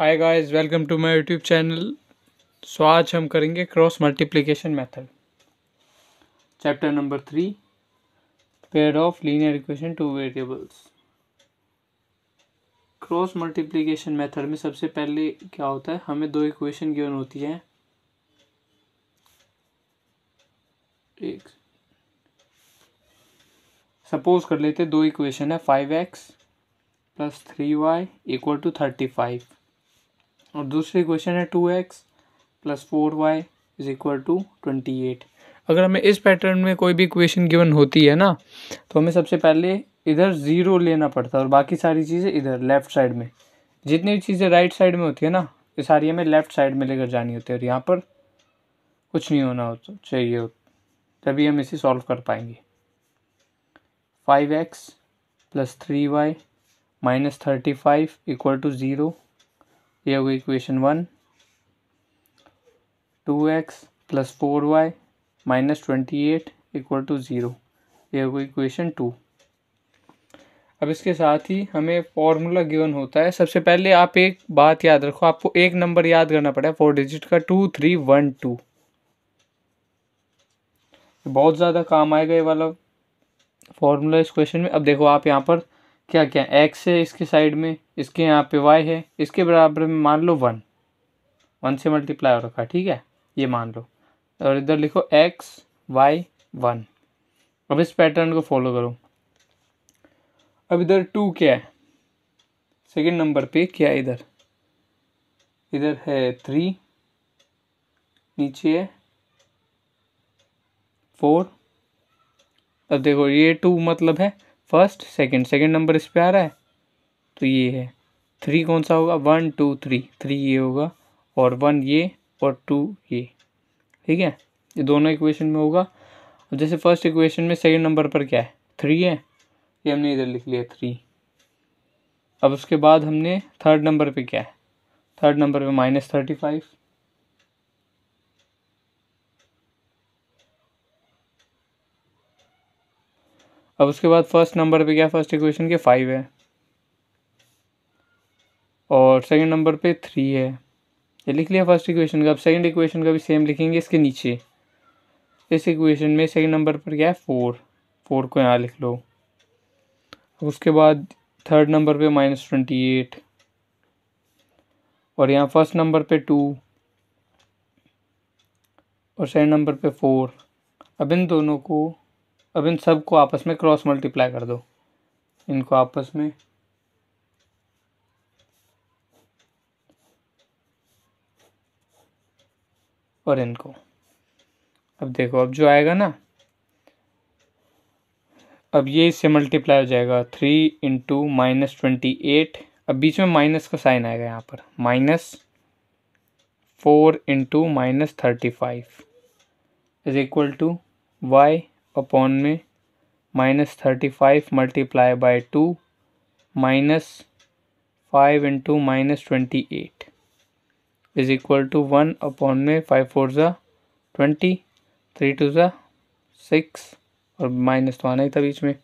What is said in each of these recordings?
hi guys welcome to my YouTube channel so आज हम करेंगे cross multiplication method chapter number three pair of linear equation two variables cross multiplication method में सबसे पहले क्या होता है हमें दो इक्वेशन गिवन होती है एक सपोज कर लेते दो इक्वेशन है five x plus three y equal to thirty five और दूसरी क्वेश्चन है two x plus four y is equal to twenty eight अगर हमें इस पैटर्न में कोई भी क्वेश्चन गिवन होती है ना तो हमें सबसे पहले इधर ज़ीरो लेना पड़ता है और बाकी सारी चीज़ें इधर लेफ़्ट साइड में जितनी भी चीज़ें राइट साइड में होती है ना ये सारी हमें लेफ़्ट साइड में लेकर जानी होती है और यहाँ पर कुछ नहीं होना होता तो चाहिए हो तभी हम इसे सॉल्व कर पाएंगे five x plus three y minus thirty five equal to zero ये हो गई equation one two x plus four y minus twenty eight equal to zero ये गई इक्वेशन टू अब इसके साथ ही हमें फॉर्मूला गिवन होता है सबसे पहले आप एक बात याद रखो आपको एक नंबर याद करना पड़ेगा फोर डिजिट का टू थ्री वन टू बहुत ज़्यादा काम आएगा ये वाला फॉर्मूला इस क्वेश्चन में अब देखो आप यहाँ पर क्या क्या एक्स है इसके साइड में इसके यहाँ पे वाई है इसके बराबर में मान लो वन वन से मल्टीप्लाई हो रखा ठीक है ये मान लो और इधर लिखो एक्स वाई वन अब इस पैटर्न को फॉलो करो अब इधर टू क्या है सेकेंड नंबर पे क्या है इधर इधर है थ्री नीचे है फोर अब देखो ये टू मतलब है फर्स्ट सेकंड सेकंड नंबर इस पर आ रहा है तो ये है थ्री कौन सा होगा वन टू थ्री थ्री ये होगा और वन ये और टू ये ठीक है ये दोनों इक्वेशन में होगा और जैसे फर्स्ट इक्वेशन में सेकंड नंबर पर क्या है थ्री है ये हमने इधर लिख लिया थ्री अब उसके बाद हमने थर्ड नंबर पे क्या है थर्ड नंबर पे माइनस थर्टी फाइव अब उसके बाद फर्स्ट नंबर पे क्या फर्स्ट इक्वेशन के फाइव है और सेकंड नंबर पे थ्री है ये लिख लिया फर्स्ट इक्वेशन का अब सेकंड इक्वेशन का भी सेम लिखेंगे इसके नीचे इस इक्वेशन में सेकंड नंबर पर क्या है फोर फोर को यहाँ लिख लो उसके बाद थर्ड नंबर पे माइनस ट्वेंटी एट और यहाँ फर्स्ट नंबर पे टू और सेकंड नंबर पे फोर अब इन दोनों को अब इन सब को आपस में क्रॉस मल्टीप्लाई कर दो इनको आपस में और इनको अब देखो अब जो आएगा ना अब ये इससे मल्टीप्लाई हो जाएगा three into minus twenty eight अब बीच में माइनस का साइन आएगा यहाँ पर minus four into minus thirty five is equal to y upon में minus thirty five multiply by two minus five into minus twenty eight is equal to one upon में five four ज़ा twenty three two ज़ा six और minus तो आना ही था बीच में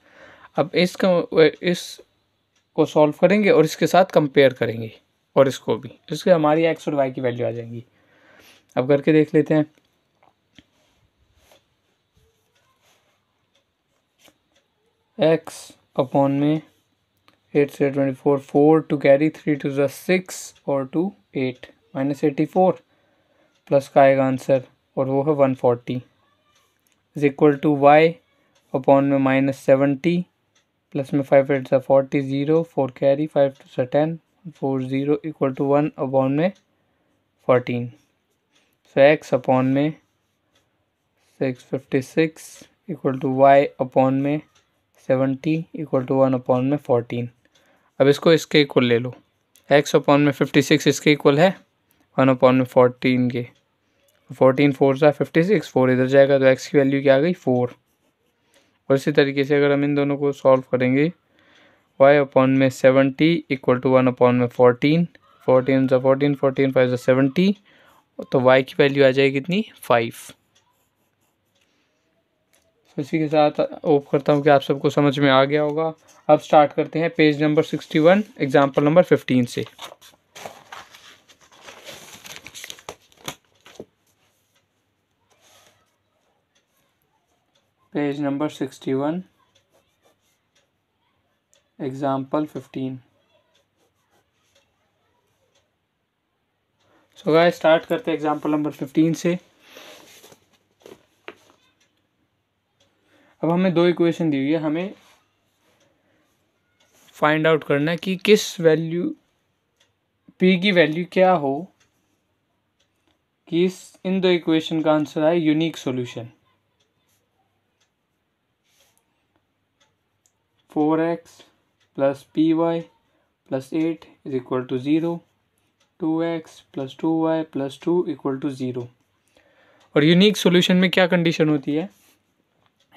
अब इसका इस को सॉल्व करेंगे और इसके साथ कंपेयर करेंगे और इसको भी इसके हमारी एक्स और वाई की वैल्यू आ जाएंगी अब करके देख लेते हैं एक्स अपॉन में एट से twenty four four two carry three two six और two eight minus eighty four plus का आएगा आंसर और वो है one forty is equal to y upon में माइनस सेवेंटी प्लस में फाइव एट सा forty zero four carry five two सा ten four zero equal to one upon में फोर्टीन सो एक्स अपॉन में six fifty six equal to y upon में seventy equal to one upon में fourteen अब इसको इसके equal ले लो एक्स अपॉन में फिफ्टी सिक्स इसके इक्वल है वन अपॉन में फोर्टीन के फोर्टीन फोर सा फिफ्टी सिक्स फोर इधर जाएगा तो एक्स की वैल्यू क्या आ गई फोर और इसी तरीके से अगर हम इन दोनों को सॉल्व करेंगे वाई अपॉन में seventy equal to one upon में फोर्टीन फोर्टीन सा फोर्टीन फोर्टीन फाइव सा सेवेंटी तो वाई की वैल्यू आ जाएगी कितनी फाइव इसी के साथ होप करता हूँ कि आप सबको समझ में आ गया होगा अब स्टार्ट करते हैं page number sixty one example number fifteen से page number sixty one example fifteen so guys start करते हैं एग्ज़ाम्पल नंबर फिफ्टीन से अब हमें दो इक्वेशन दी हुई है हमें फाइंड आउट करना है कि किस वैल्यू पी की वैल्यू क्या हो कि इस इन दो इक्वेशन का आंसर आए unique solution four x plus p y plus eight is equal to zero two x plus two y plus two equal to zero और यूनिक सॉल्यूशन में क्या कंडीशन होती है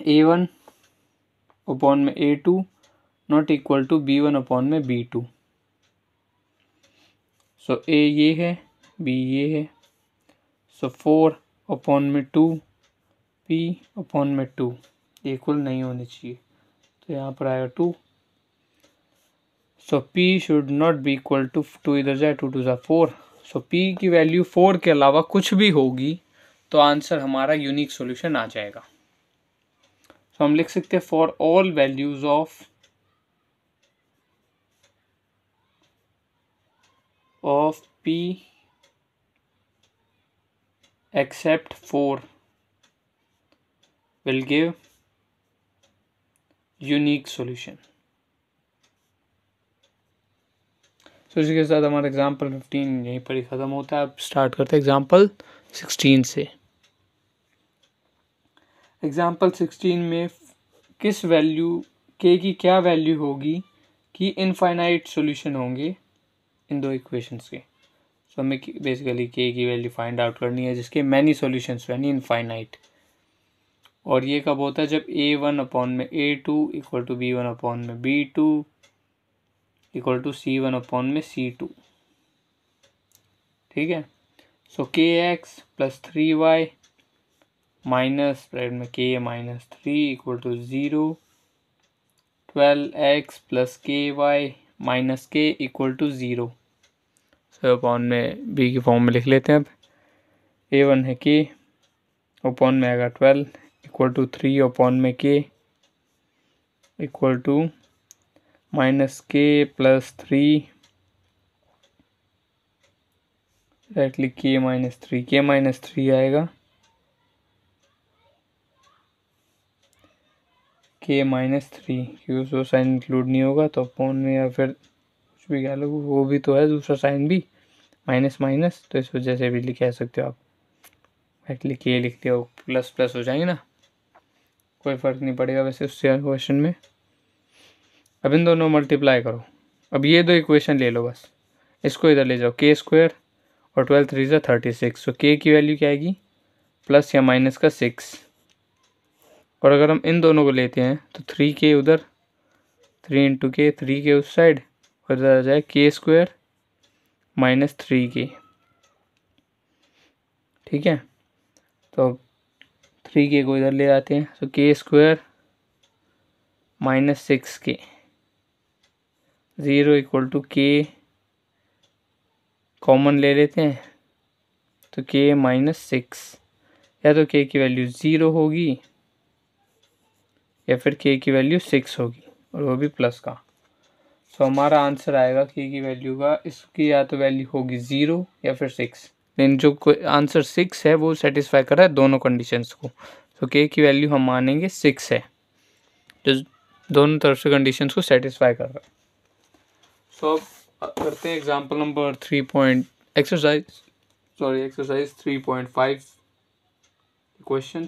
ए वन अपॉन में a two not equal to b one upon में b two so a ये है b ये है सो फोर अपॉन में टू पी अपॉन में टू इक्वल नहीं होने चाहिए तो यहाँ पर आएगा two so p should not be equal to two इधर जाए टू टू ज़ा फोर सो पी की वैल्यू फोर के अलावा कुछ भी होगी तो आंसर हमारा यूनिक सॉल्यूशन आ जाएगा तो हम लिख सकते हैं for all values of of p except four will give unique solution so इसी के साथ हमारा एग्जांपल 15 यहीं पर ही ख़त्म होता है अब स्टार्ट करते हैं एग्जांपल 16 से एग्ज़ाम्पल सिक्सटीन में किस वैल्यू के की क्या वैल्यू होगी कि इनफाइनाइट सॉल्यूशन होंगे इन दो इक्वेशंस के सो हमें बेसिकली के की वैल्यू फाइंड आउट करनी है जिसके मैनी सोल्यूशन यानी इनफाइनाइट और ये कब होता है जब ए वन अपॉन में a two equal to b one upon में b two equal to c one upon में सी टू ठीक है so k x plus three y minus bracket में k minus three equal to zero twelve x plus k y minus k equal to zero so upon में b के form में लिख लेते हैं अब ए वन है के अपॉन में आएगा twelve equal to three upon में k equal to minus k plus three directly k minus three k minus three आएगा के माइनस थ्री क्योंकि उसको साइन इंक्लूड नहीं होगा तो फोन में या फिर कुछ भी कह लो वो भी तो है दूसरा साइन भी माइनस माइनस तो इस वजह से भी लिख सकते हो आप एक्टली के लिख दिया प्लस प्लस हो जाएंगे ना कोई फ़र्क नहीं पड़ेगा वैसे उस क्वेश्चन में अब इन दोनों मल्टीप्लाई करो अब ये दो इक्वेशन ले लो बस इसको इधर ले जाओ के स्क्वायर और ट्वेल्थ थ्री जो थर्टी सिक्स तो के की वैल्यू क्या आएगी प्लस या माइनस का सिक्स और अगर हम इन दोनों को लेते हैं तो थ्री के उधर थ्री इंटू के थ्री के उस साइड और इधर आ जाए के स्क्वायर माइनस थ्री के ठीक है तो थ्री के को इधर ले आते हैं तो k square minus six k zero equal to k common ले लेते हैं तो के माइनस सिक्स या तो के की वैल्यू ज़ीरो होगी या फिर के की वैल्यू सिक्स होगी और वो भी प्लस का सो so, हमारा आंसर आएगा के की वैल्यू का इसकी या तो वैल्यू होगी ज़ीरो या फिर सिक्स लेकिन जो आंसर सिक्स है वो सेटिस्फाई कर रहा है दोनों कंडीशंस को सो so, के की वैल्यू हम मानेंगे सिक्स है जो दोनों तरफ से कंडीशंस को सेटिस्फाई कर रहा है सो so, अब करते हैं example number three point exercise sorry exercise three point five question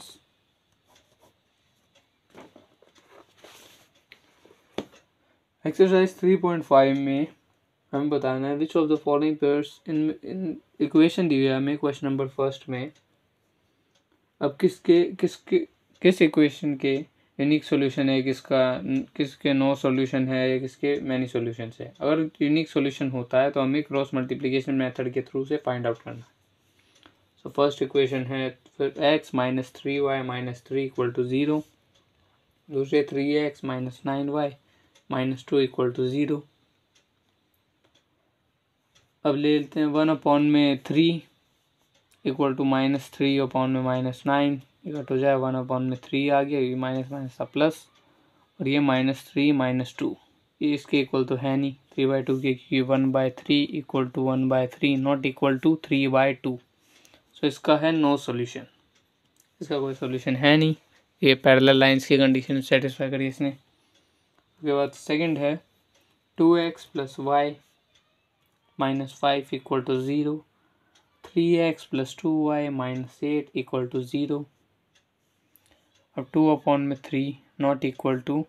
exercise 3.5 में हमें बताना है which of the following pairs in in equation दी हुई है हमें क्वेश्चन नंबर फर्स्ट में अब किसके किसके किस इक्वेशन के यूनिक सॉल्यूशन है किसका किसके नो सॉल्यूशन है या किसके मैनी सोल्यूशन है अगर यूनिक सॉल्यूशन होता है तो हमें क्रॉस मल्टीप्लिकेशन मेथड के थ्रू से फाइंड आउट करना है सो फर्स्ट इक्वेशन है फिर x minus three y minus three equal to zero दूसरे three x minus nine y minus two equal to zero अब ले लेते हैं वन अपॉन में three equal to minus three upon में माइनस नाइन इकट हो जाए वन अपॉन में थ्री आ गया ये माइनस माइनस था प्लस और ये माइनस थ्री माइनस टू ये इसके इक्वल तो है नहीं थ्री बाई टू के क्योंकि one by three equal to one by three not equal to three by two so इसका है नो सोल्यूशन इसका कोई सोल्यूशन है नहीं ये पैरेलल लाइंस की कंडीशन सेटिस्फाई करी इसने उसके बाद सेकंड है two x plus y minus five equal to zero three x plus two y minus eight equal to zero अब टू अपॉन में three not equal to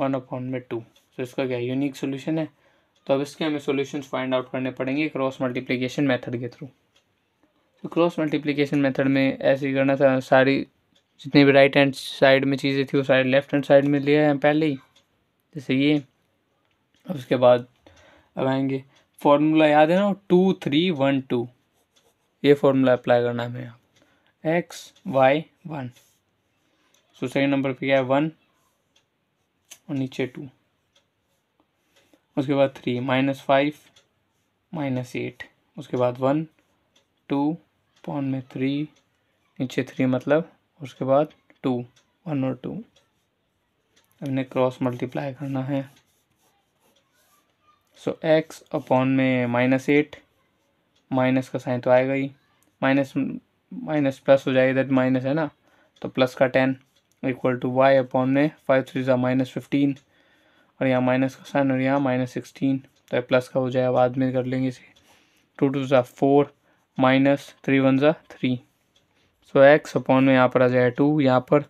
one upon में two so इसका क्या यूनिक सोल्यूशन है तो अब इसके हमें सॉल्यूशंस फाइंड आउट करने पड़ेंगे क्रॉस मल्टीप्लिकेशन मेथड के थ्रू तो क्रॉस मल्टीप्लिकेशन मेथड में ऐसे ही करना था सारी जितनी भी राइट हैंड साइड में चीज़ें थी वो सारी लेफ्ट हैंड साइड में लिया है पहले ही जैसे ये अब उसके बाद अब आएंगे फार्मूला याद है ना टू थ्री वन टू ये फार्मूला अप्लाई करना है हमें x y one so second number पे क्या है वन और नीचे टू उसके बाद three minus five minus eight उसके बाद वन टू पॉन में थ्री नीचे थ्री मतलब उसके बाद टू वन और टू हमने क्रॉस मल्टीप्लाई करना है सो एक्स अपॉन में माइनस एट माइनस का साइन तो आएगा ही माइनस माइनस प्लस हो जाएगा दैट माइनस है ना तो प्लस का ten equal to y upon में फाइव थ्री जो माइनस फिफ्टीन और यहाँ माइनस का साइन और यहाँ माइनस सिक्सटीन तो प्लस का हो जाएगा बाद में कर लेंगे इसे टू टू ज़ा फोर माइनस थ्री वन ज़ा थ्री सो एक्स अपॉन में यहाँ पर आ जाएगा टू यहाँ पर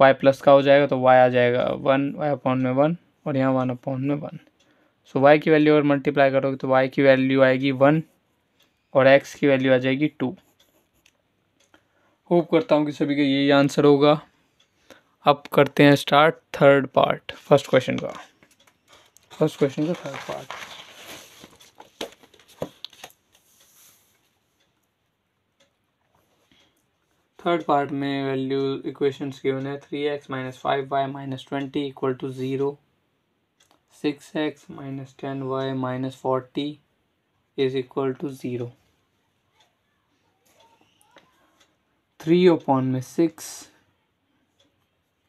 वाई प्लस का हो जाएगा तो वाई आ जाएगा वन वाई अपॉन में वन और यहाँ वन अपॉन में वन सो वाई की वैल्यू अगर मल्टीप्लाई करोगे तो वाई की वैल्यू आएगी वन और एक्स की वैल्यू आ जाएगी टू होप करता हूँ कि सभी का यही आंसर होगा अब करते हैं start third part first question का फर्स्ट क्वेश्चन का थर्ड पार्ट थर्ड पार्ट में वैल्यू इक्वेशंस गिवन है three x minus five y minus twenty equal to zero six x minus ten y minus forty is equal to zero three upon में six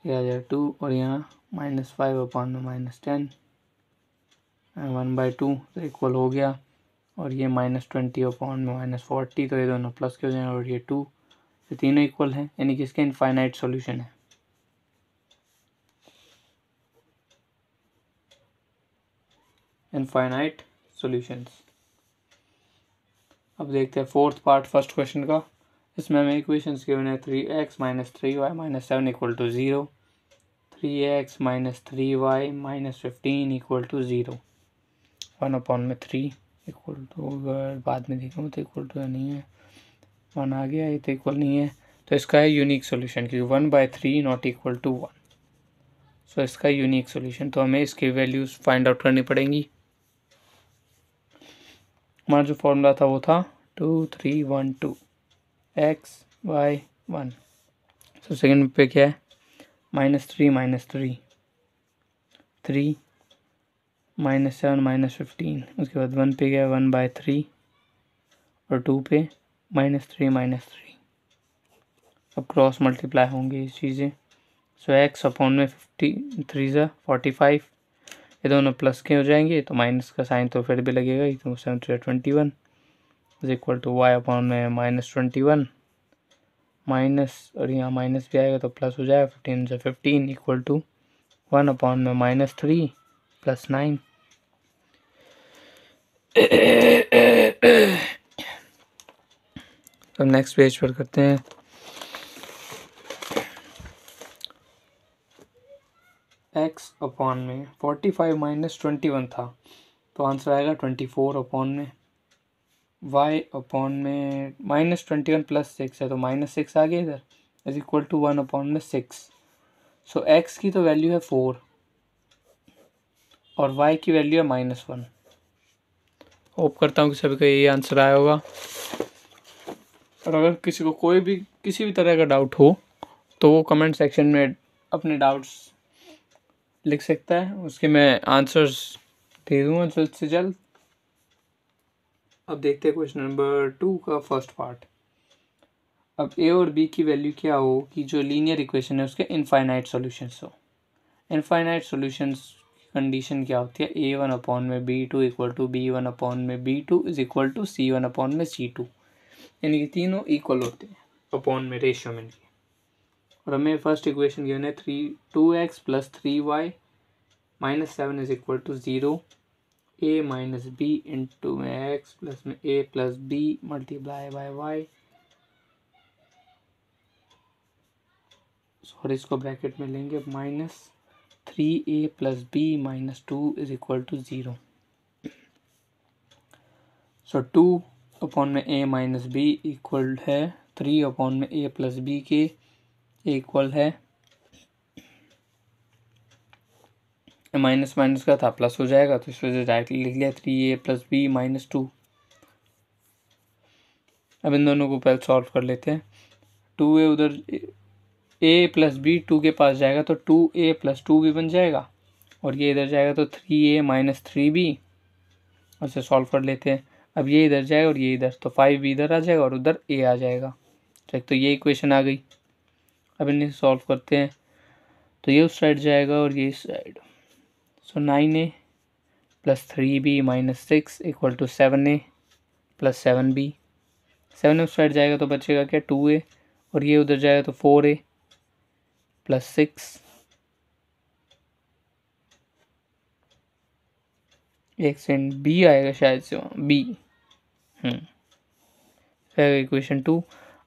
या जाए two और यहाँ minus five upon में minus ten one by two तो equal हो गया और ये माइनस ट्वेंटी अपॉन में माइनस फोर्टी तो ये दोनों प्लस के हो जाएंगे और ये टू ये तीनों इक्वल है यानी कि इसका इनफाइनाइट सॉल्यूशन है इनफाइनाइट सॉल्यूशंस अब देखते हैं फोर्थ पार्ट फर्स्ट क्वेश्चन का इसमें हमें इक्वेशंस के बने three x minus three y minus seven equal to zero three x minus three y minus fifteen equal to zero one upon में थ्री इक्वल टू बाद में देखूँ तो इक्वल टू तो नहीं है वन आ गया ये तो इक्वल नहीं है तो इसका है यूनिक सोल्यूशन क्योंकि one by three not equal to one so इसका यूनिक सोल्यूशन तो हमें इसकी वैल्यूज़ फाइंड आउट करनी पड़ेंगी हमारा जो फॉर्मूला था वो था two three one two x y one so second पे क्या है minus three minus three three minus seven minus fifteen उसके बाद वन पे गया वन बाय थ्री और टू पे माइनस थ्री माइनस थ्री अब क्रॉस मल्टीप्लाई होंगी ये चीज़ें सो एक्स अपॉन में फिफ्टी थ्री ज़ा फोर्टी फाइव ये दोनों प्लस के हो जाएंगे तो माइनस का साइन तो फिर भी लगेगा ही तो seven three twenty one is equal to y upon में माइनस ट्वेंटी वन माइनस और यहाँ माइनस भी आएगा तो प्लस हो जाएगा फिफ्टीन से fifteen equal to one upon में माइनस थ्री प्लस नाइन तो हम नेक्स्ट पेज पर करते हैं एक्स अपॉन में forty five minus twenty one था तो आंसर आएगा ट्वेंटी फोर अपॉन में वाई अपॉन में minus twenty one plus six है तो माइनस सिक्स आ गया इधर is equal to one upon में सिक्स सो एक्स की तो वैल्यू है फोर और वाई की वैल्यू है माइनस वन होप करता हूँ कि सभी का यही आंसर आया होगा और अगर किसी को कोई भी किसी भी तरह का डाउट हो तो वो कमेंट सेक्शन में अपने डाउट्स लिख सकता है उसके मैं आंसर्स दे दूँगा जल्द से जल्द अब देखते हैं क्वेश्चन नंबर टू का फर्स्ट पार्ट अब ए और बी की वैल्यू क्या हो कि जो लीनियर इक्वेशन है उसके इनफाइनाइट सॉल्यूशंस हो इनफाइनाइट सॉल्यूशंस कंडीशन क्या होती है ए वन अपॉन में b two equal to b one upon में b two is equal to c one upon में सी टू यानी कि तीनों इक्वल होते हैं अपॉन में रेशियो में और हमें फर्स्ट इक्वेशन गिवन है three two x plus three y minus seven is equal to zero a minus b into में एक्स प्लस में a plus b multiply by y और इसको ब्रैकेट में लेंगे minus three a plus b minus two is equal to zero so two upon में a minus b equal है three upon में a plus b के equal है minus minus का था प्लस हो जाएगा तो इस वजह से डायरेक्टली लिख लिया three a plus b minus two अब इन दोनों को पहले सॉल्व कर लेते हैं टू ए उधर ए प्लस बी टू के पास जाएगा तो टू ए प्लस टू भी बन जाएगा और ये इधर जाएगा तो three a minus three b उसे सॉल्व कर लेते हैं अब ये इधर जाए और ये इधर तो फाइव भी इधर आ जाएगा और उधर ए आ जाएगा ठीक तो ये इक्वेशन आ गई अब इन्हें सॉल्व करते हैं तो ये उस साइड जाएगा और ये इस side so nine a plus three b minus six equal to seven a plus seven b seven उस साइड जाएगा तो बचेगा क्या टू ए और ये उधर जाएगा तो फोर ए प्लस सिक्स एक सेकेंड बी आएगा शायद से वहाँ बी रहेगा इक्वेशन टू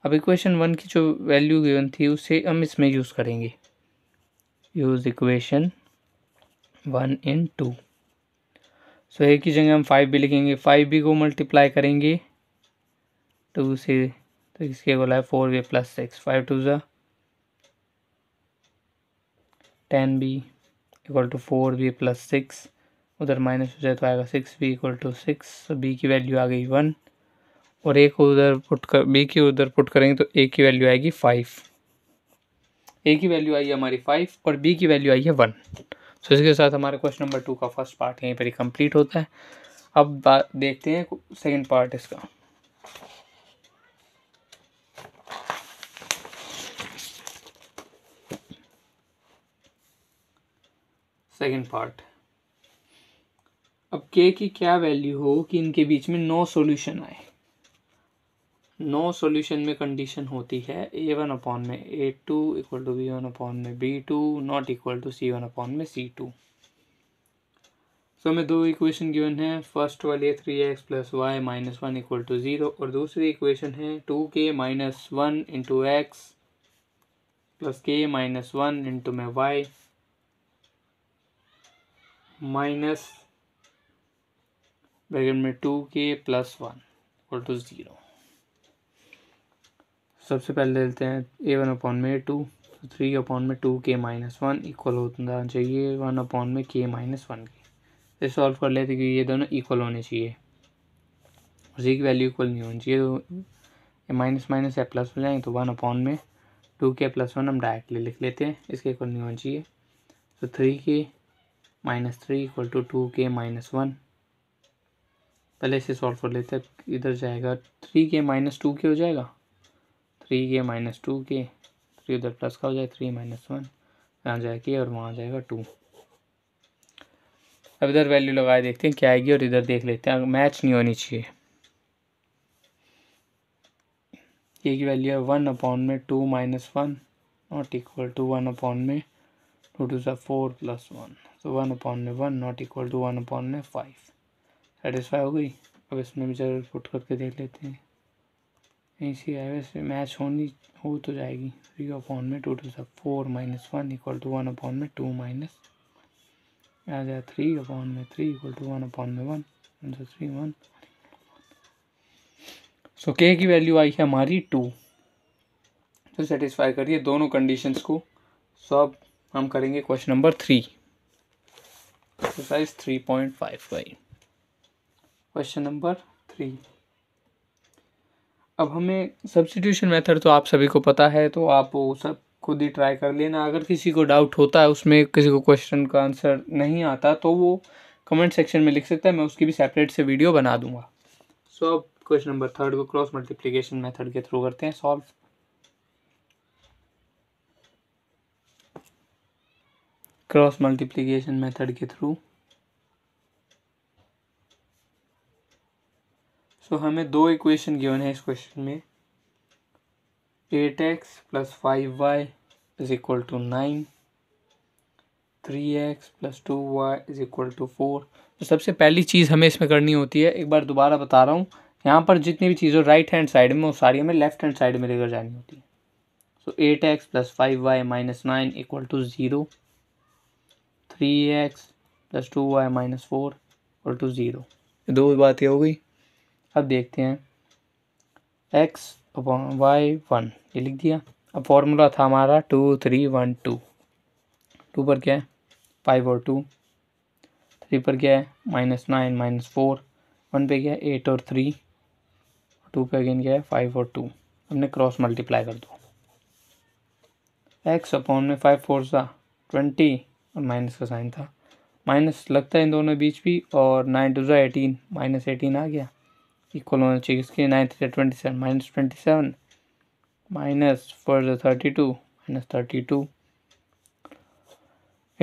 अब इक्वेशन वन की जो वैल्यू गिवन थी उसे हम इसमें यूज़ करेंगे use equation one in two so एक ही जगह हम फाइव भी लिखेंगे फाइव बी को मल्टीप्लाई करेंगे टू तो से तो इसके बोला है फोर वे प्लस सिक्स फाइव टू ज़ा ten b equal to four v plus six उधर माइनस हो जाए तो आएगा six b equal to six b की वैल्यू आ गई वन और ए को उधर पुट कर बी की उधर पुट करेंगे तो ए की वैल्यू आएगी फाइव ए की वैल्यू आई है हमारी फाइव और बी की वैल्यू आई है वन सो इसके साथ हमारे क्वेश्चन नंबर टू का फर्स्ट पार्ट यहीं पर ही कंप्लीट होता है अब देखते हैं सेकेंड पार्ट इसका सेकेंड पार्ट अब के की क्या वैल्यू हो कि इनके बीच में नो सॉल्यूशन आए नो सॉल्यूशन में कंडीशन होती है ए वन अपॉन में a two equal to b one upon में b two not equal to c one upon में सी टू सो हमें दो इक्वेशन गिवन है फर्स्ट वाली है three x plus y minus one equal to zero और दूसरी इक्वेशन है two k minus one into x plus k minus one into में वाई माइनस ब्रैकेट में two k plus one equal to zero सबसे पहले ले लेते हैं ए वन अपॉन में टू थ्री अपॉन में two k minus one equal होना चाहिए वन अपॉन में के माइनस वन के सॉल्व कर लेते क्योंकि ये दोनों इक्वल होने चाहिए उसी की वैल्यू इक्वल नहीं होनी चाहिए तो माइनस माइनस या प्लस हो जाएंगे तो वन अपॉन में टू के प्लस वन हम डायरेक्टली लिख लेते हैं इसके इक्वल नहीं होना चाहिए तो three k minus three equal to two k minus one पहले इसे सॉल्व कर लेते हैं इधर जाएगा थ्री के माइनस टू के हो जाएगा three k minus two k three उधर प्लस का हो जाए थ्री माइनस वन यहाँ जाए के और वहाँ जाएगा टू अब इधर वैल्यू लगाए देखते हैं क्या आएगी और इधर देख लेते हैं मैच नहीं होनी चाहिए ये की वैल्यू है वन अपॉन में two minus one not equal to one upon में टू टू सा फोर प्लस वन तो वन अपॉन में one not equal to one upon में फाइव सेटिस्फाई हो गई अब इसमें भी जरूर फुट करके देख लेते हैं सी आई में मैच होनी हो तो जाएगी थ्री अपॉन में टोटल सब four minus one equal to one upon में टू माइनस आ जाए थ्री अपॉन में three equal to one upon में one answer three one so k की वैल्यू आई है हमारी टू तो सेटिस्फाई करिए दोनों कंडीशंस को सो अब हम करेंगे question number three exercise three point five five question number three अब हमें सब्सिट्यूशन मेथड तो आप सभी को पता है तो आप वो सब खुद ही ट्राई कर लेना अगर किसी को डाउट होता है उसमें किसी को क्वेश्चन का आंसर नहीं आता तो वो कमेंट सेक्शन में लिख सकता है मैं उसकी भी सेपरेट से वीडियो बना दूंगा सो अब क्वेश्चन नंबर थर्ड को क्रॉस मल्टीप्लिकेशन मेथड के थ्रू करते हैं सॉल्व क्रॉस मल्टीप्लिकेशन मेथड के थ्रू सो तो so, हमें दो इक्वेशन गिवन है इस क्वेश्चन में eight x plus five y is equal to nine three x plus two y is equal to four तो सबसे पहली चीज़ हमें इसमें करनी होती है एक बार दोबारा बता रहा हूँ यहाँ पर जितनी भी चीज़ें राइट हैंड साइड में वो सारी हमें लेफ्ट हैंड साइड में लेकर जानी होती है so eight x plus five y minus nine equal to zero three x plus two y minus four equal to zero दो बातें हो गई अब देखते हैं एक्स अपॉन वाई वन ये लिख दिया अब फॉर्मूला था हमारा two three one two two पर क्या है फाइव और टू थ्री पर क्या है minus nine minus four one पे क्या है एट और थ्री टू पे अगेन क्या है फाइव और टू हमने क्रॉस मल्टीप्लाई कर दो एक्स अपॉन में फाइव फोर सा ट्वेंटी और माइनस का साइन था माइनस लगता है इन दोनों बीच भी और नाइन टू ज़ा एटीन माइनस एटीन आ गया इक्वल होना चाहिए इसके nine three twenty seven minus twenty seven minus four जो thirty two minus thirty two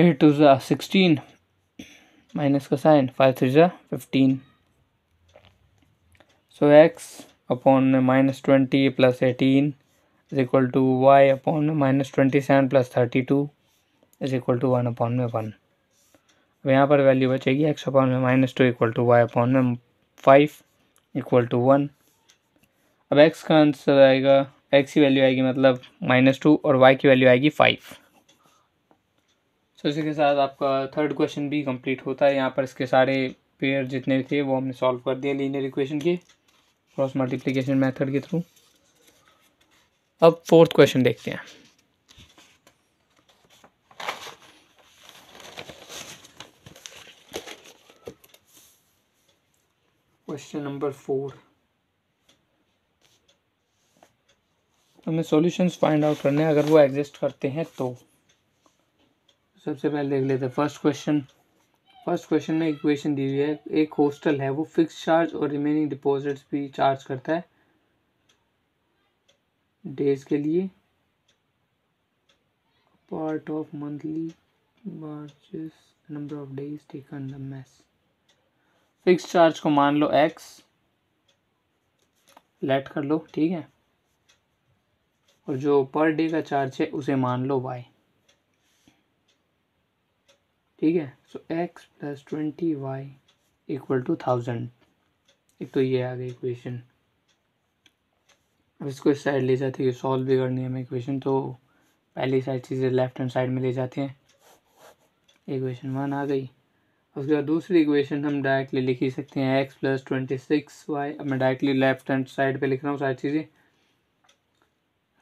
eight two ज़ा सिक्सटीन माइनस का साइन फाइव थ्री ज़ा fifteen so x upon minus twenty plus eighteen is equal to y upon minus twenty seven plus thirty two is equal to one upon में one अब यहाँ पर value बचेगी x upon में minus two equal to y upon में five equal to one अब x का answer आएगा एक्स की वैल्यू आएगी मतलब माइनस टू और वाई की वैल्यू आएगी फाइव सो इसी के साथ आपका थर्ड क्वेश्चन भी कंप्लीट होता है यहाँ पर इसके सारे पेयर जितने थे वो हमने सॉल्व कर दिया लीनियर इक्वेशन के क्रॉस मल्टीप्लीकेशन मेथड के थ्रू अब फोर्थ क्वेश्चन देखते हैं क्वेश्चन नंबर फोर हमें सॉल्यूशंस फाइंड आउट करने हैं अगर वो एग्जिस्ट करते हैं तो सबसे पहले देख लेते हैं फर्स्ट क्वेश्चन फर्स्ट क्वेश्चन में इक्वेशन दी हुई है एक हॉस्टल है वो फिक्स चार्ज और रिमेनिंग डिपॉजिट्स भी चार्ज करता है डेज के लिए part of monthly marches number of days taken the math fix charge को मान लो एक्स लेट कर लो ठीक है और जो पर डे का चार्ज है उसे मान लो वाई ठीक है so x plus twenty y equal to thousand एक तो ये आ गई इक्वेशन अब इसको इस साइड ले जाते हैं सॉल्व भी करनी है हमें इक्वेशन तो पहली साइड चीज़ें लेफ्ट हैंड साइड में ले जाते हैं इक्वेशन वन आ गई उसके बाद दूसरी इक्वेशन हम डायरेक्टली लिख ही सकते हैं x plus twenty six y अब मैं डायरेक्टली लेफ्ट हैंड साइड पे लिख रहा हूँ सारी चीज़ें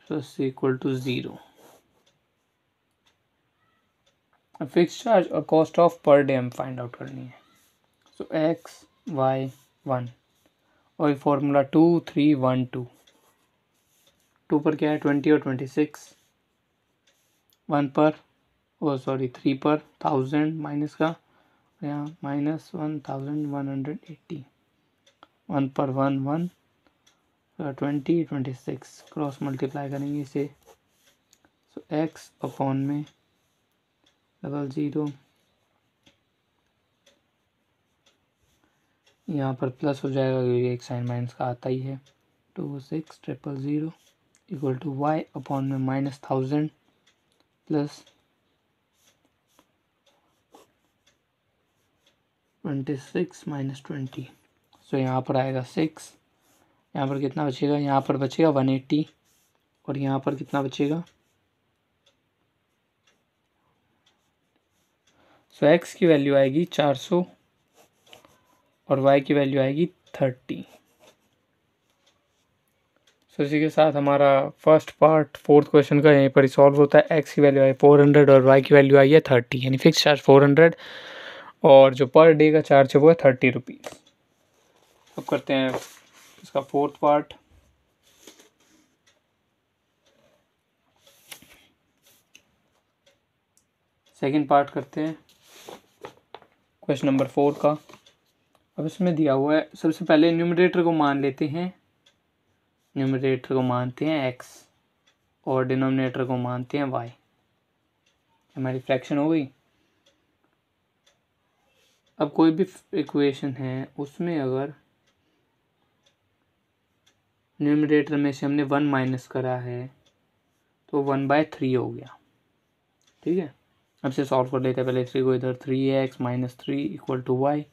plus equal to zero fix charge और कॉस्ट ऑफ पर डे हम फाइंड आउट करनी है सो एक्स वाई वन और formula formula two three one two two पर क्या है ट्वेंटी और ट्वेंटी सिक्स वन पर और सॉरी थ्री पर थाउजेंड माइनस का यहाँ minus one thousand one hundred eighty one पर one one twenty twenty six cross multiply करेंगे इसे सो एक्स अपॉन में डबल ज़ीरो यहाँ पर प्लस हो जाएगा क्योंकि एक साइन माइनस का आता ही है two six triple zero equal to y upon में minus thousand plus twenty six minus twenty so यहाँ पर आएगा सिक्स यहाँ पर कितना बचेगा यहाँ पर बचेगा वन एट्टी और यहाँ पर कितना बचेगा सो so, एक्स की वैल्यू आएगी चार सौ और वाई की वैल्यू आएगी थर्टी सो so, इसी के साथ हमारा फर्स्ट पार्ट फोर्थ क्वेश्चन का यहीं पर ही सॉल्व होता है एक्स की वैल्यू आई फोर हंड्रेड और वाई की वैल्यू आई है थर्टी यानी फिक्स चार्ज फोर हंड्रेड और जो पर डे का चार्ज है वो है थर्टी रुपीज़ अब करते हैं इसका फोर्थ पार्ट सेकंड पार्ट करते हैं क्वेश्चन नंबर फोर का अब इसमें दिया हुआ है सबसे पहले न्यूमरेटर को मान लेते हैं न्यूमरेटर को मानते हैं एक्स और डिनोमिनेटर को मानते हैं वाई हमारी फ्रैक्शन हो गई अब कोई भी इक्वेशन है उसमें अगर न्यूमिनेटर में से हमने वन माइनस करा है तो वन बाय थ्री हो गया ठीक है अब से सॉल्व कर लेते हैं पहले थ्री को इधर three x minus three equal to y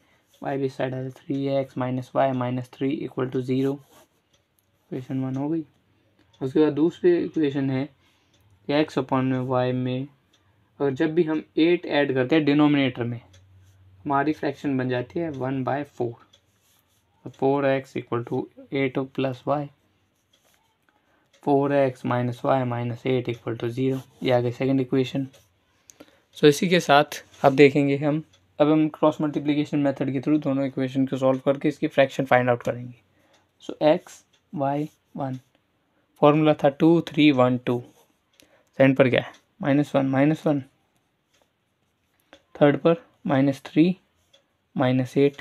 y भी साइड है three x minus y minus three equal to zero equation one हो गई उसके बाद दूसरी इक्वेशन है कि एक्स अपॉन में वाई में और जब भी हम एट ऐड करते हैं डिनोमिनेटर में हमारी फ्रैक्शन बन जाती है one by four four x equal to eight plus y four x minus y minus eight equal to zero आ गए सेकेंड इक्वेशन सो इसी के साथ अब देखेंगे हम अब हम क्रॉस मल्टीप्लिकेशन मेथड के थ्रू दोनों इक्वेशन को सॉल्व करके इसकी फ्रैक्शन फाइंड आउट करेंगे so x y one formula था two three one two send पर क्या है minus one minus one third पर minus three minus eight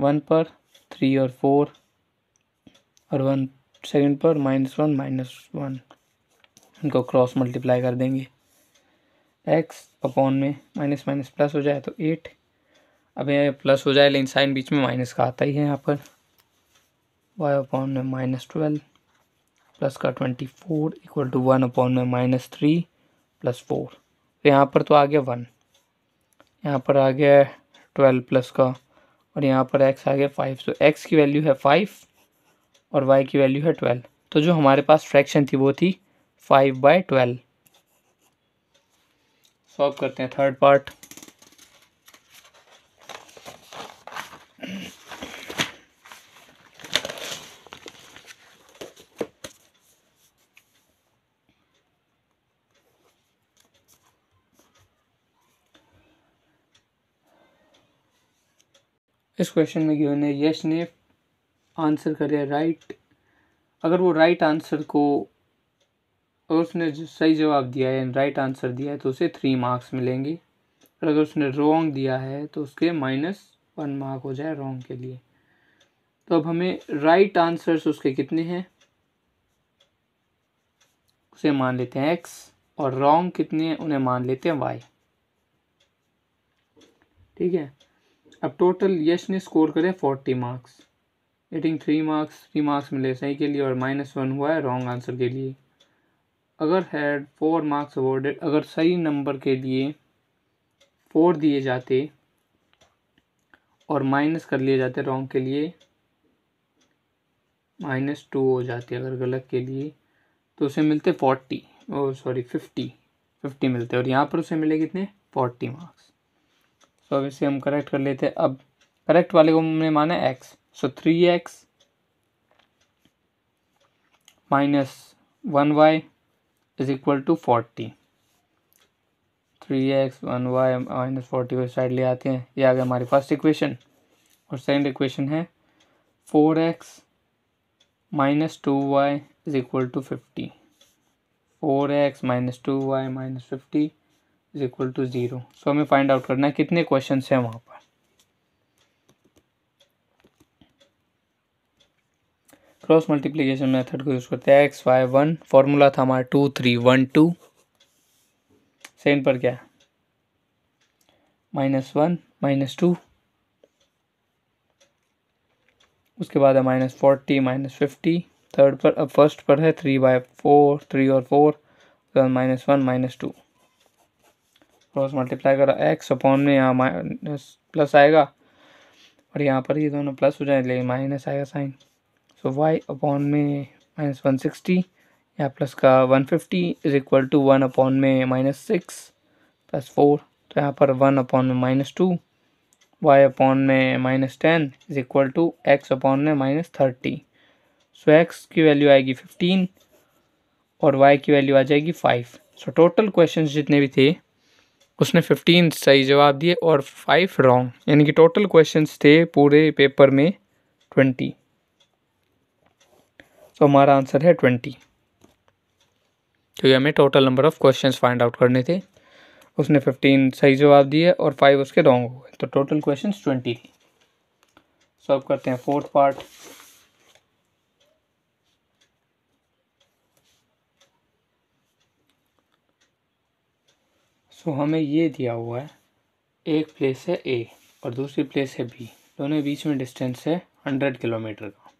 one पर थ्री और फोर और वन सेकेंड पर माइनस वन माइनस वन इनको क्रॉस मल्टीप्लाई कर देंगे एक्स अपॉन में माइनस माइनस प्लस हो जाए तो एट अब यहाँ प्लस हो जाए लेकिन साइन बीच में माइनस का आता ही है यहाँ पर वाई अपॉन में माइनस ट्वेल्व प्लस का twenty four equal to one upon में माइनस थ्री प्लस फोर तो यहाँ पर तो आ गया वन यहाँ पर आ गया है ट्वेल्व प्लस का और यहाँ पर एक्स आ गया फाइव तो एक्स की वैल्यू है फाइव और वाई की वैल्यू है ट्वेल्व तो जो हमारे पास फ्रैक्शन थी वो थी फाइव बाई ट्वेल्व सॉल्व करते हैं थर्ड पार्ट इस क्वेश्चन में क्यों है यश ने आंसर करे राइट अगर वो राइट आंसर को अगर उसने सही जवाब दिया है राइट आंसर दिया है तो उसे थ्री मार्क्स मिलेंगे और अगर उसने रॉन्ग दिया है तो उसके माइनस वन मार्क हो जाए रॉन्ग के लिए तो अब हमें राइट आंसर्स उसके कितने हैं उसे मान लेते हैं एक्स और रॉन्ग कितने हैं उन्हें मान लेते हैं वाई ठीक है अब टोटल यश ने स्कोर करे फोर्टी मार्क्स एटिंग थ्री मार्क्स थ्री मार्क्स मिले सही के लिए और माइनस वन हुआ है रॉन्ग आंसर के लिए अगर हैड फोर मार्क्स अवॉर्डेड अगर सही नंबर के लिए फोर दिए जाते और माइनस कर लिए जाते रॉन्ग के लिए माइनस टू हो जाते अगर गलत के लिए तो उसे मिलते forty oh sorry fifty fifty मिलते और यहाँ पर उसे मिले कितने फोर्टी मार्क्स तो अब इसे हम करेक्ट कर लेते हैं अब करेक्ट वाले को हमने माना x so three x minus one y is equal to forty three x one y minus forty को साइड ले आते हैं ये आ गया हमारी फर्स्ट इक्वेशन और सेकेंड इक्वेशन है four x minus two y is equal to fifty four x minus two y minus fifty is equal to zero so हमें फाइंड आउट करना है कितने क्वेश्चन हैं वहाँ पर क्रॉस मल्टीप्लीकेशन मेथड को यूज़ करते हैं एक्स वाई वन फॉर्मूला था हमारा two three one two second पर क्या माइनस वन माइनस टू उसके बाद है minus forty minus fifty third पर अब फर्स्ट पर है थ्री बाय फोर थ्री और four minus one minus two cross multiply करा एक्स अपॉन में यहाँ माइनस प्लस आएगा और यहाँ पर ये दोनों प्लस हो जाए लेकिन माइनस आएगा साइन सो वाई अपॉन में माइनस वन सिक्सटी या प्लस का one fifty is equal to one upon में माइनस सिक्स प्लस फोर तो यहाँ पर वन अपॉन में माइनस टू वाई अपॉन में minus ten is equal to x upon में माइनस थर्टी सो एक्स की वैल्यू आएगी फिफ्टीन और वाई की वैल्यू आ जाएगी फाइव सो टोटल क्वेश्चन जितने भी थे उसने फिफ्टीन सही जवाब दिए और फाइव रॉन्ग यानी कि टोटल क्वेश्चंस थे पूरे पेपर में ट्वेंटी तो हमारा आंसर है ट्वेंटी क्योंकि तो हमें total number of questions find out करने थे उसने फिफ्टीन सही जवाब दिए और फाइव उसके रॉन्ग हो गए तो टोटल क्वेश्चंस ट्वेंटी थी सो अब करते हैं फोर्थ पार्ट सो तो हमें ये दिया हुआ है एक प्लेस है ए और दूसरी प्लेस है बी दोनों बीच में डिस्टेंस है हंड्रेड किलोमीटर का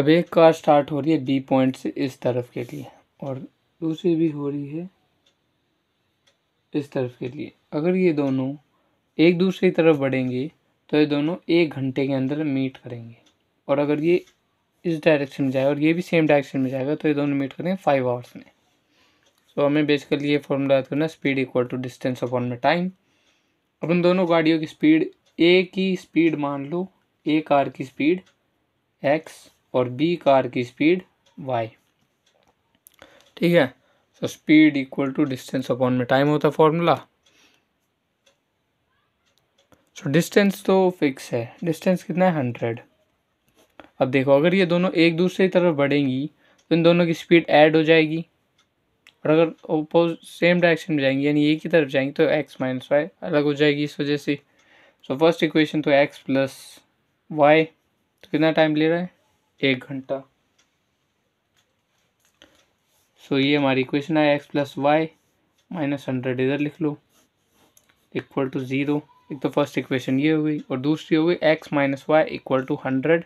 अब एक कार स्टार्ट हो रही है बी पॉइंट से इस तरफ के लिए और दूसरी भी हो रही है इस तरफ के लिए अगर ये दोनों एक दूसरे की तरफ बढ़ेंगे तो ये दोनों एक घंटे के अंदर मीट करेंगे और अगर ये इस डायरेक्शन में जाए और ये भी सेम डायरेक्शन में जाएगा तो ये दोनों मीट करेंगे फाइव आवर्स में सो हमें बेसिकली ये फॉर्मूला याद करना speed equal to distance upon में टाइम अपन दोनों गाड़ियों की स्पीड ए की स्पीड मान लो ए कार की स्पीड एक्स और बी कार की स्पीड वाई ठीक है so speed equal to distance upon में टाइम होता है फॉर्मूला सो डिस्टेंस तो फिक्स है डिस्टेंस कितना है हंड्रेड अब देखो अगर ये दोनों एक दूसरे की तरफ बढ़ेंगी तो इन दोनों की स्पीड ऐड हो जाएगी और अगर अपोज सेम डायरेक्शन में जाएंगे यानी ए की तरफ जाएंगे तो एक्स माइनस वाई अलग हो जाएगी इस वजह से सो फर्स्ट इक्वेशन तो एक्स प्लस वाई तो कितना टाइम ले रहा है एक घंटा सो so, ये हमारी इक्वेशन है x plus y minus hundred इधर लिख लो इक्वल टू ज़ीरो एक तो फर्स्ट इक्वेशन ये हो गई और दूसरी हो गई x minus y equal to hundred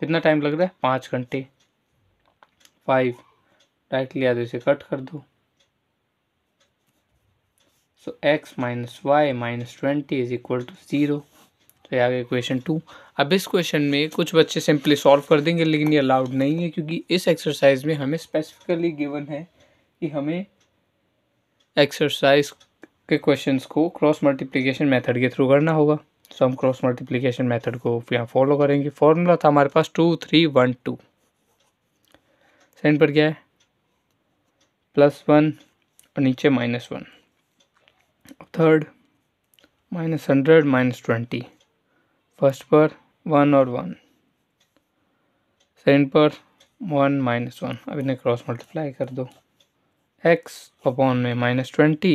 कितना टाइम लग रहा है पाँच घंटे फाइव राइट लिया तो इसे कट कर दो so x minus y minus twenty is equal to zero तो ये आ गया क्वेश्चन टू अब इस क्वेश्चन में कुछ बच्चे सिंपली सॉल्व कर देंगे लेकिन ये अलाउड नहीं है क्योंकि इस एक्सरसाइज में हमें स्पेसिफिकली गिवन है कि हमें एक्सरसाइज के क्वेश्चंस को क्रॉस मल्टीप्लिकेशन मेथड के थ्रू करना होगा सो so, हम क्रॉस मल्टीप्लिकेशन मैथड को यहाँ फॉलो करेंगे फॉर्मूला था हमारे पास two three one two send पर क्या है प्लस वन और नीचे minus one third minus hundred minus twenty first पर वन और वन सेकेंड पर वन माइनस वन अब इन्हें क्रॉस मल्टीप्लाई कर दो एक्स अपॉन में minus twenty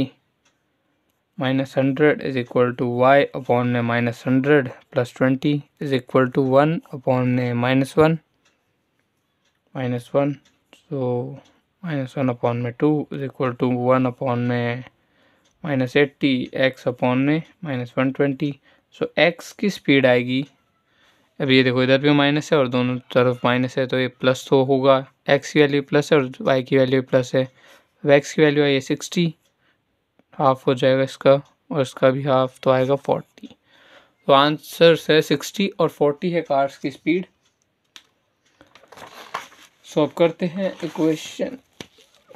minus hundred is equal to y upon में minus hundred plus twenty is equal to one upon में minus one minus one so minus one upon में two is equal to one upon में minus eighty x upon में minus one twenty so x की speed आएगी अब ये देखो इधर भी माइनस है और दोनों तरफ माइनस है तो ये प्लस तो होगा एक्स की वैल्यू प्लस है और वाई की वैल्यू प्लस है अब एक्स की वैल्यू आई है सिक्सटी हाफ हो जाएगा इसका और इसका भी हाफ तो आएगा फोर्टी तो आंसर है सिक्सटी और फोर्टी है कार्स की स्पीड सो अब करते हैं equation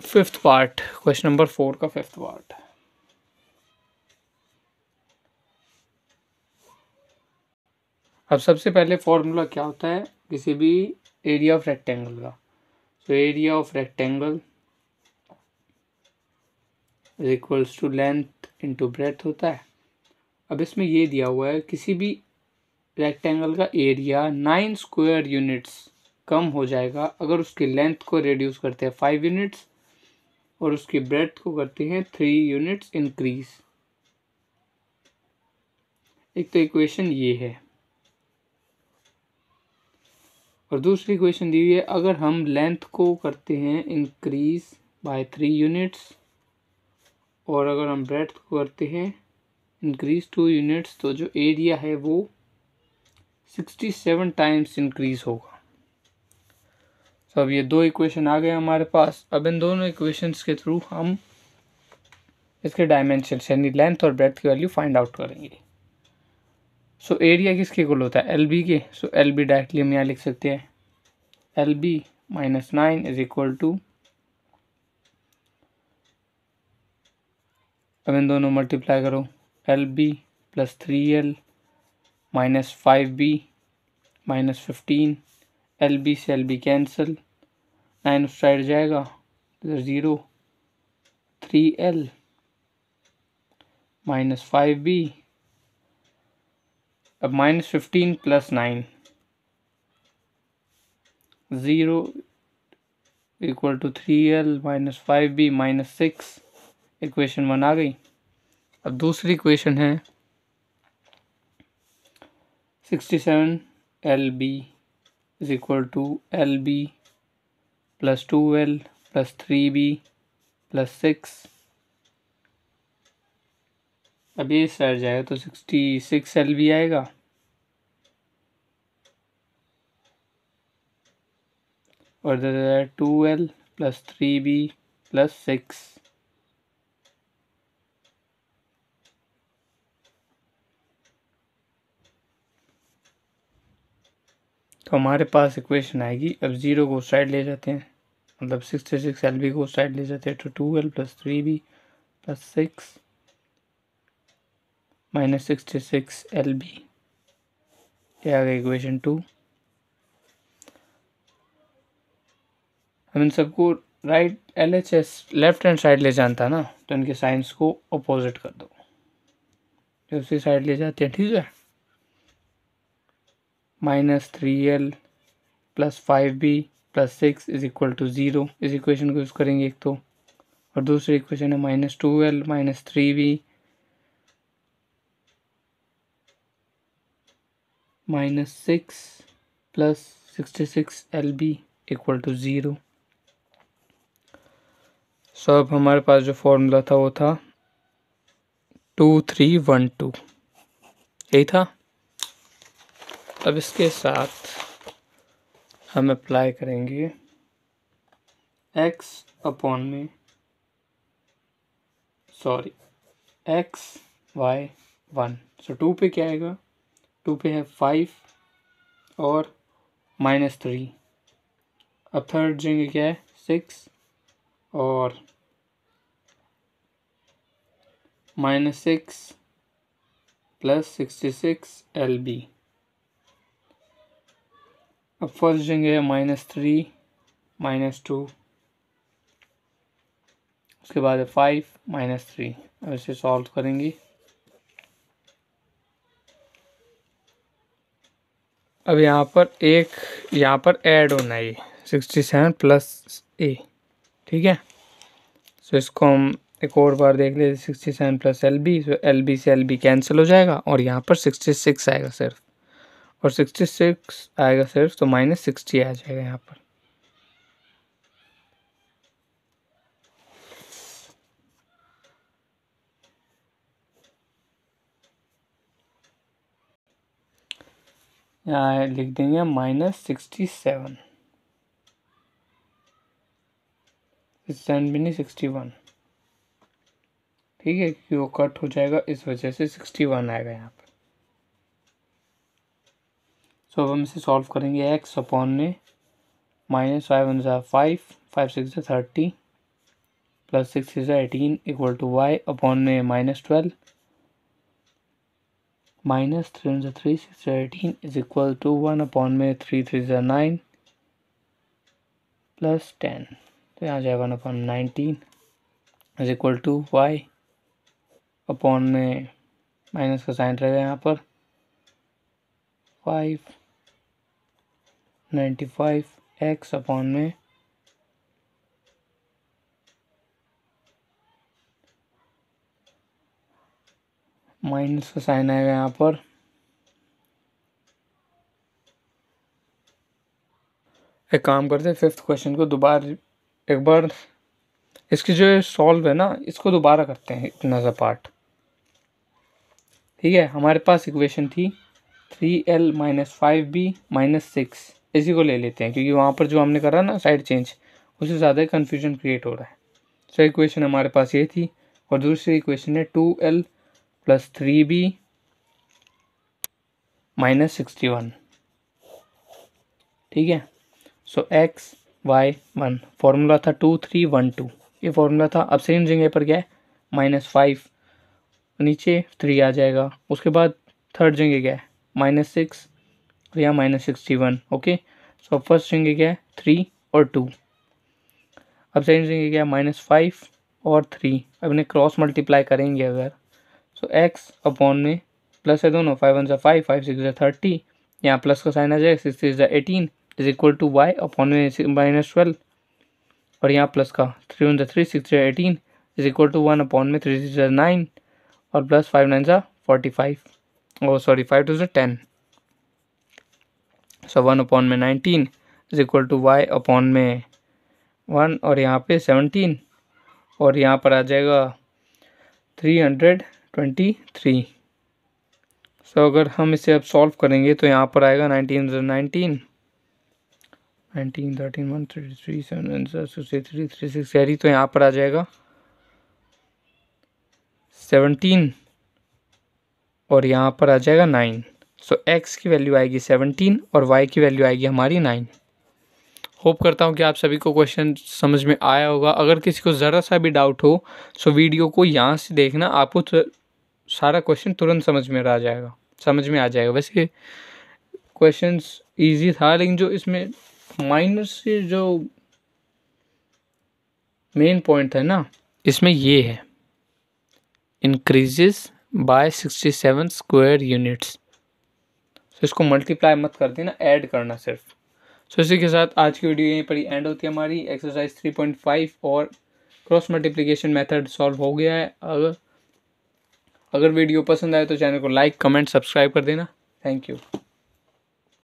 fifth part question number four का फिफ्थ पार्ट अब सबसे पहले फॉर्मूला क्या होता है किसी भी एरिया ऑफ रेक्टेंगल का so area of rectangle is equals to length into breadth होता है अब इसमें ये दिया हुआ है किसी भी रेक्टेंगल का एरिया नाइन स्क्वायर यूनिट्स कम हो जाएगा अगर उसकी लेंथ को रिड्यूस करते हैं फाइव यूनिट्स और उसकी ब्रेथ को करते हैं थ्री यूनिट्स इंक्रीज एक तो इक्वेशन ये है और दूसरी इक्वेशन दी हुई है अगर हम लेंथ को करते हैं इंक्रीज बाय थ्री यूनिट्स और अगर हम ब्रेथ को करते हैं इंक्रीज टू यूनिट्स तो जो एरिया है वो सिक्सटी सेवन टाइम्स इंक्रीज होगा तो अब ये दो इक्वेशन आ गए हमारे पास अब इन दोनों इक्वेशंस के थ्रू हम इसके डायमेंशन यानी लेंथ और ब्रेथ की वैल्यू फाइंड आउट करेंगे सो एरिया किसके कुल होता है एल बी के सो एल बी डायरेक्टली हम यहाँ लिख सकते हैं l b minus nine is equal to अब इन दोनों मल्टीप्लाई करो l b plus three l minus five b minus fifteen l b से एल बी कैंसिल नाइन उस साइड जाएगा zero three l minus five b अब minus fifteen plus nine zero equal to three l minus five b minus six equation one आ गई अब दूसरी equation है sixty seven l b is equal to l b plus two l plus three b plus six अब ये sir जाएगा तो sixty six L भी आएगा और इधर two l plus three b plus six तो हमारे पास इक्वेशन आएगी अब ज़ीरो को साइड ले जाते हैं मतलब सिक्सटी सिक्स एल बी को उस साइड ले जाते हैं तो two l plus three b plus six minus sixty six l b ये आ गया इक्वेशन टू हम इन सबको right L H S left hand side ले जानता ना तो इनके साइंस को अपोजिट कर दो उसी साइड ले जाते हैं ठीक है minus three l plus five b plus six is equal to zero इस इक्वेशन को यूज़ करेंगे एक तो और दूसरी इक्वेशन है minus two l minus three v minus six plus sixty six l b equal to zero so अब हमारे पास जो फॉर्मूला था वो था टू थ्री वन टू यही था अब इसके साथ हम अप्लाई करेंगे एक्स अपॉन में sorry x y one so two पे क्या आएगा टू पे है फाइव और माइनस थ्री अब थर्ड जाएंगे क्या है सिक्स और minus six plus sixty six l b अब फर्स्ट जगह है माइनस थ्री माइनस टू उसके बाद है फाइव माइनस थ्री अब इसे सॉल्व करेंगे अब यहाँ पर एक यहाँ पर ऐड होना है सिक्सटी सेवन प्लस ए ठीक है सो इसको हम एक और बार देख लेते sixty seven plus l b so l b से एल बी कैंसिल हो जाएगा और यहाँ पर सिक्सटी सिक्स आएगा सिर्फ और सिक्सटी सिक्स आएगा सिर्फ तो माइनस सिक्सटी आ जाएगा यहाँ पर यहाँ लिख देंगे माइनस सिक्सटी सेवन सेवन भी नहीं सिक्सटी वन ठीक है क्यों कट हो जाएगा इस वजह से सिक्सटी वन आएगा यहाँ पर सो अब हम इसे सॉल्व करेंगे एक्स अपॉन में माइनस फाइव वन ज़ा five five six thirty plus six जो eighteen equal to y upon में minus twelve minus three one ज़ा थ्री सिक्स ज़ा eighteen is equal to one upon में थ्री थ्री ज़ा nine plus ten तो यहाँ जाए one upon nineteen is equal to y upon में minus का साइन रहेगा यहाँ पर five ninety five x upon में माइनस का साइन आएगा यहाँ पर एक काम करते हैं फिफ्थ क्वेश्चन को दोबारा एक बार इसकी जो सॉल्व है ना इसको दोबारा करते हैं इतना सा पार्ट ठीक है हमारे पास इक्वेशन थी three l minus five b minus six इसी को ले लेते हैं क्योंकि वहाँ पर जो हमने करा ना साइड चेंज उससे ज़्यादा कन्फ्यूजन क्रिएट हो रहा है सो इक्वेशन हमारे पास ये थी और दूसरी इक्वेशन है two l plus three b minus sixty one ठीक है so x y one formula था टू थ्री वन टू ये फार्मूला था अब सेम जगह पर गया माइनस फाइव नीचे थ्री आ जाएगा उसके बाद थर्ड जगह गया माइनस सिक्स तो यहाँ minus sixty one okay so अब फर्स्ट स्ट्रिंग क्या है थ्री और टू अब सेकेंड स्ट्रिंग क्या है माइनस फाइव और थ्री अब इन्हें क्रॉस मल्टीप्लाई करेंगे अगर सो एक्स अपॉन में प्लस है दोनों फाइव वन सा फाइव फाइव सिक्स सा थर्टी यहाँ प्लस का साइन आ जाएगा सिक्स थ्री जै eighteen is equal to y upon में माइनस ट्वेल्व और यहाँ प्लस का थ्री वन सा थ्री सिक्स सा eighteen is equal to one upon में थ्री सिक्स जै नाइन और प्लस फाइव नाइन सा फोर्टी फाइव और सॉरी फाइव टू सा टेन सो वन अपॉन में nineteen is equal to y upon में वन और यहाँ पे सेवनटीन और यहाँ पर आ जाएगा three hundred twenty three so अगर हम इसे अब सॉल्व करेंगे तो यहाँ पर आएगा nineteen nineteen nineteen thirteen one three three seven three three three six यारी तो यहाँ पर आ जाएगा सेवनटीन और यहाँ पर आ जाएगा नाइन सो so, एक्स की वैल्यू आएगी सेवनटीन और वाई की वैल्यू आएगी हमारी नाइन होप करता हूँ कि आप सभी को क्वेश्चन समझ में आया होगा अगर किसी को ज़रा सा भी डाउट हो सो वीडियो को यहाँ से देखना आपको तो सारा क्वेश्चन तुरंत समझ में आ जाएगा समझ में आ जाएगा वैसे क्वेश्चन ईजी था लेकिन जो इसमें माइनस से जो मेन पॉइंट है ना इसमें ये है increases by sixty seven square units इसको मल्टीप्लाई मत कर देना ऐड करना सिर्फ सो इसी के साथ आज की वीडियो यहीं पर ही एंड होती है हमारी एक्सरसाइज थ्री पॉइंट फाइव और क्रॉस मल्टीप्लिकेशन मेथड सॉल्व हो गया है अगर अगर वीडियो पसंद आए तो चैनल को लाइक कमेंट सब्सक्राइब कर देना थैंक यू